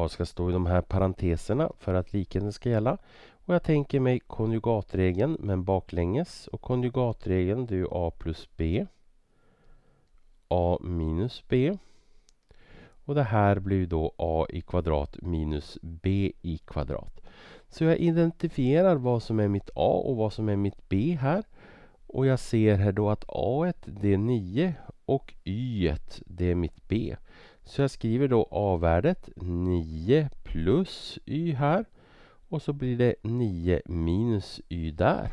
vad ska stå i de här parenteserna för att likheten ska gälla. Och jag tänker mig konjugatregeln men baklänges och konjugatregeln det är ju a plus b a minus b och det här blir då a i kvadrat minus b i kvadrat. Så jag identifierar vad som är mitt a och vad som är mitt b här. Och jag ser här då att a det är 9 och y det är mitt b. Så jag skriver då a-värdet 9 plus y här och så blir det 9 minus y där.